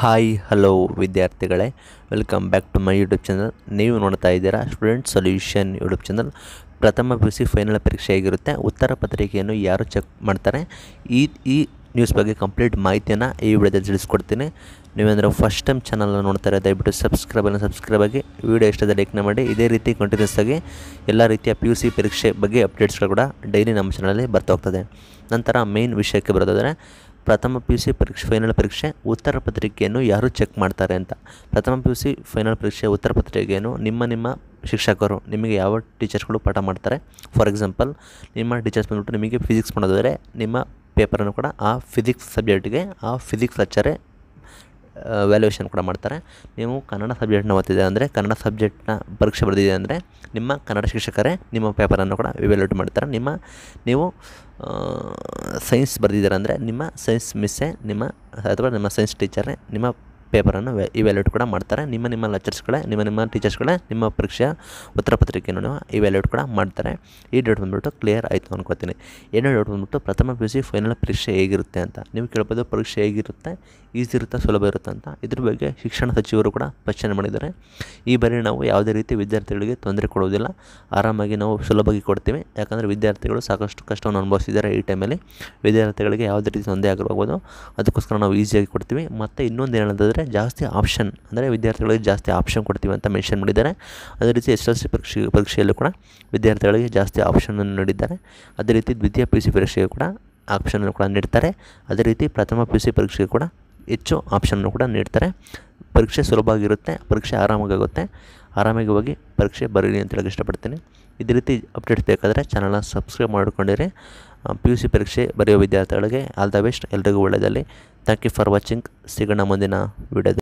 hi hello ವಿದ್ಯಾರ್ಥಿಗಳೇ welcome back to my YouTube channel ನೀವು ನೋಡ್ತಾ ಇದ್ದೀರಾ ಸ್ಟೂಡೆಂಟ್ ಸೊಲ್ಯೂಷನ್ ಯೂಟ್ಯೂಬ್ ಚಾನಲ್ ಪ್ರಥಮ ಪಿ ಯು ಸಿ ಫೈನಲ್ ಪರೀಕ್ಷೆ ಆಗಿರುತ್ತೆ ಉತ್ತರ ಪತ್ರಿಕೆಯನ್ನು ಯಾರು ಚೆಕ್ ಮಾಡ್ತಾರೆ ಈ ಈ ನ್ಯೂಸ್ ಬಗ್ಗೆ ಕಂಪ್ಲೀಟ್ ಮಾಹಿತಿಯನ್ನು ಈ ವಿಡಿಯೋದಲ್ಲಿ ತಿಳಿಸ್ಕೊಡ್ತೀನಿ ನೀವೇಂದ್ರೆ ಫಸ್ಟ್ ಟೈಮ್ ಚಾನಲನ್ನು ನೋಡ್ತಾರೆ ದಯವಿಟ್ಟು ಸಬ್ಸ್ಕ್ರೈಬನ್ನು ಸಬ್ಸ್ಕ್ರೈಬ್ ಆಗಿ ವೀಡಿಯೋ ಇಷ್ಟದ ಲೈಕ್ನ ಮಾಡಿ ಇದೇ ರೀತಿ ಕಂಟಿನ್ಯೂಸ್ ಆಗಿ ಎಲ್ಲ ರೀತಿಯ ಪಿ ಯು ಸಿ ಪರೀಕ್ಷೆ ಬಗ್ಗೆ ಅಪ್ಡೇಟ್ಸ್ಗಳು ಕೂಡ ಡೈಲಿ ನಮ್ಮ ಚಾನಲಲ್ಲಿ ಬರ್ತಾ ಹೋಗ್ತದೆ ನಂತರ ಮೇನ್ ವಿಷಯಕ್ಕೆ ಬರೋದಾದರೆ ಪ್ರಥಮ ಪಿ ಯು ಸಿ ಪರೀಕ್ಷೆ ಫೈನಲ್ ಪರೀಕ್ಷೆ ಉತ್ತರ ಪತ್ರಿಕೆಯನ್ನು ಯಾರು ಚೆಕ್ ಮಾಡ್ತಾರೆ ಅಂತ ಪ್ರಥಮ ಪಿ ಯು ಸಿ ಫೈನಲ್ ಪರೀಕ್ಷೆ ಉತ್ತರ ಪತ್ರಿಕೆಯನ್ನು ನಿಮ್ಮ ನಿಮ್ಮ ಶಿಕ್ಷಕರು ನಿಮಗೆ ಯಾವ ಟೀಚರ್ಸ್ಗಳು ಪಾಠ ಮಾಡ್ತಾರೆ ಫಾರ್ ಎಕ್ಸಾಂಪಲ್ ನಿಮ್ಮ ಟೀಚರ್ಸ್ ಬಂದ್ಬಿಟ್ಟು ನಿಮಗೆ ಫಿಸಿಕ್ಸ್ ಮಾಡೋದಾದರೆ ನಿಮ್ಮ ಪೇಪರನ್ನು ಕೂಡ ಆ ಫಿಸಿಕ್ಸ್ ಸಬ್ಜೆಕ್ಟ್ಗೆ ಆ ಫಿಸಿಕ್ಸ್ ಲೆಕ್ಚರೇ ವ್ಯಾಲ್ಯೂಯೇಷನ್ ಕೂಡ ಮಾಡ್ತಾರೆ ನೀವು ಕನ್ನಡ ಸಬ್ಜೆಕ್ಟ್ನ ಓದ್ತಿದೆ ಅಂದರೆ ಕನ್ನಡ ಸಬ್ಜೆಕ್ಟ್ನ ಪರೀಕ್ಷೆ ಬರೆದಿದೆ ಅಂದರೆ ನಿಮ್ಮ ಕನ್ನಡ ಶಿಕ್ಷಕರೇ ನಿಮ್ಮ ಪೇಪರನ್ನು ಕೂಡ ಇವ್ಯಾಲ್ಯೂಟ್ ಮಾಡ್ತಾರೆ ನಿಮ್ಮ ನೀವು ಸೈನ್ಸ್ ಬರೆದಿದ್ದಾರೆ ಅಂದರೆ ನಿಮ್ಮ ಸೈನ್ಸ್ ಮಿಸ್ಸೇ ನಿಮ್ಮ ಅಥವಾ ನಿಮ್ಮ ಸೈನ್ಸ್ ಟೀಚರೇ ನಿಮ್ಮ ಪೇಪರನ್ನು ಇವ್ಯಾಲ್ಯೂಟ್ ಕೂಡ ಮಾಡ್ತಾರೆ ನಿಮ್ಮ ನಿಮ್ಮ ಲೆಕ್ಚರ್ಸ್ಗಳೇ ನಿಮ್ಮ ನಿಮ್ಮ ಟೀಚರ್ಸ್ಗಳೇ ನಿಮ್ಮ ಪರೀಕ್ಷೆಯ ಉತ್ತರ ಪತ್ರಿಕೆಯನ್ನು ಇವ್ಯಾಲ್ಯೂಟ್ ಕೂಡ ಮಾಡ್ತಾರೆ ಈ ಡೌಟ್ ಬಂದುಬಿಟ್ಟು ಕ್ಲಿಯರ್ ಆಯಿತು ಅನ್ಕೋತೀನಿ ಏನೋ ಡೌಟ್ ಬಂದ್ಬಿಟ್ಟು ಪ್ರಥಮ ಪಿ ಸಿ ಫೈನಲ್ ಪರೀಕ್ಷೆ ಹೇಗಿರುತ್ತೆ ಅಂತ ನೀವು ಕೇಳ್ಬೋದು ಪರೀಕ್ಷೆ ಹೇಗಿರುತ್ತೆ ಈಸಿ ಇರುತ್ತೆ ಸುಲಭ ಇರುತ್ತೆ ಅಂತ ಇದ್ರ ಬಗ್ಗೆ ಶಿಕ್ಷಣ ಸಚಿವರು ಕೂಡ ಪ್ರಶ್ನೆ ಮಾಡಿದ್ದಾರೆ ಈ ಬಾರಿ ನಾವು ಯಾವುದೇ ರೀತಿ ವಿದ್ಯಾರ್ಥಿಗಳಿಗೆ ತೊಂದರೆ ಕೊಡುವುದಿಲ್ಲ ಆರಾಮಾಗಿ ನಾವು ಸುಲಭವಾಗಿ ಕೊಡ್ತೀವಿ ಯಾಕಂದರೆ ವಿದ್ಯಾರ್ಥಿಗಳು ಸಾಕಷ್ಟು ಕಷ್ಟವನ್ನು ಅನುಭವಿಸಿದ್ದಾರೆ ಈ ಟೈಮಲ್ಲಿ ವಿದ್ಯಾರ್ಥಿಗಳಿಗೆ ಯಾವುದೇ ರೀತಿ ತೊಂದರೆ ಆಗಿರ್ಬೋದು ಅದಕ್ಕೋಸ್ಕರ ನಾವು ಈಸಿಯಾಗಿ ಕೊಡ್ತೀವಿ ಮತ್ತು ಇನ್ನೊಂದು ಏನಂತಂದರೆ ಜಾಸ್ತಿ ಆಪ್ಷನ್ ಅಂದರೆ ವಿದ್ಯಾರ್ಥಿಗಳಿಗೆ ಜಾಸ್ತಿ ಆಪ್ಷನ್ ಕೊಡ್ತೀವಿ ಅಂತ ಮೆನ್ಷನ್ ಮಾಡಿದ್ದಾರೆ ಅದೇ ರೀತಿ ಎಸ್ ಎಲ್ ಸಿ ಪರೀಕ್ಷೆ ಪರೀಕ್ಷೆಯಲ್ಲೂ ಕೂಡ ವಿದ್ಯಾರ್ಥಿಗಳಿಗೆ ಜಾಸ್ತಿ ಆಪ್ಷನನ್ನು ನೀಡಿದ್ದಾರೆ ಅದೇ ರೀತಿ ದ್ವಿತೀಯ ಪಿ ಯು ಸಿ ಪರೀಕ್ಷೆಗೆ ಕೂಡ ಆಪ್ಷನನ್ನು ಕೂಡ ನೀಡ್ತಾರೆ ಅದೇ ರೀತಿ ಪ್ರಥಮ ಪಿ ಯು ಸಿ ಪರೀಕ್ಷೆಗೆ ಕೂಡ ಹೆಚ್ಚು ಆಪ್ಷನನ್ನು ಕೂಡ ನೀಡ್ತಾರೆ ಪರೀಕ್ಷೆ ಸುಲಭವಾಗಿರುತ್ತೆ ಪರೀಕ್ಷೆ ಆರಾಮಾಗುತ್ತೆ ಆರಾಮಾಗಿ ಹೋಗಿ ಪರೀಕ್ಷೆ ಬರಲಿ ಅಂತ ಹೇಳಕ್ಕೆ ಇಷ್ಟಪಡ್ತೀನಿ ಇದೇ ರೀತಿ ಅಪ್ಡೇಟ್ಸ್ ಬೇಕಾದರೆ ಚಾನಲ್ನ ಸಬ್ಸ್ಕ್ರೈಬ್ ಮಾಡಿಕೊಂಡಿರಿ ಪಿ ಯು ಸಿ ಪರೀಕ್ಷೆ ಬರೆಯೋ ವಿದ್ಯಾರ್ಥಿಗಳಿಗೆ ಆಲ್ ದ ಬೆಸ್ಟ್ ಎಲ್ರಿಗೂ ಒಳ್ಳೆಯದಲ್ಲಿ ಥ್ಯಾಂಕ್ ಯು ಫಾರ್ ವಾಚಿಂಗ್ ಸಿಗೋಣ ಮುಂದಿನ ವಿಡಿಯೋದಲ್ಲಿ